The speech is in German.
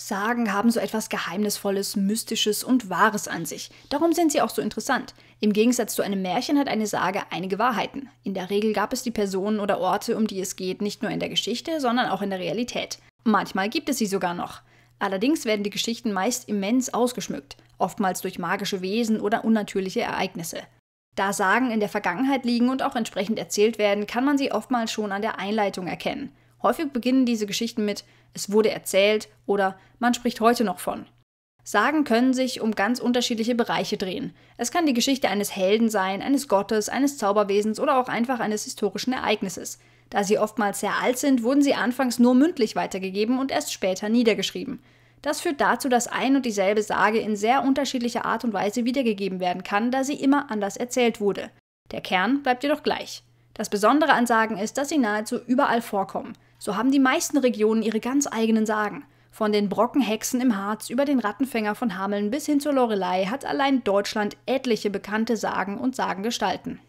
Sagen haben so etwas Geheimnisvolles, Mystisches und Wahres an sich. Darum sind sie auch so interessant. Im Gegensatz zu einem Märchen hat eine Sage einige Wahrheiten. In der Regel gab es die Personen oder Orte, um die es geht, nicht nur in der Geschichte, sondern auch in der Realität. Manchmal gibt es sie sogar noch. Allerdings werden die Geschichten meist immens ausgeschmückt, oftmals durch magische Wesen oder unnatürliche Ereignisse. Da Sagen in der Vergangenheit liegen und auch entsprechend erzählt werden, kann man sie oftmals schon an der Einleitung erkennen. Häufig beginnen diese Geschichten mit es wurde erzählt oder man spricht heute noch von. Sagen können sich um ganz unterschiedliche Bereiche drehen. Es kann die Geschichte eines Helden sein, eines Gottes, eines Zauberwesens oder auch einfach eines historischen Ereignisses. Da sie oftmals sehr alt sind, wurden sie anfangs nur mündlich weitergegeben und erst später niedergeschrieben. Das führt dazu, dass ein und dieselbe Sage in sehr unterschiedlicher Art und Weise wiedergegeben werden kann, da sie immer anders erzählt wurde. Der Kern bleibt jedoch gleich. Das Besondere an Sagen ist, dass sie nahezu überall vorkommen. So haben die meisten Regionen ihre ganz eigenen Sagen. Von den Brockenhexen im Harz über den Rattenfänger von Hameln bis hin zur Lorelei hat allein Deutschland etliche bekannte Sagen und Sagengestalten.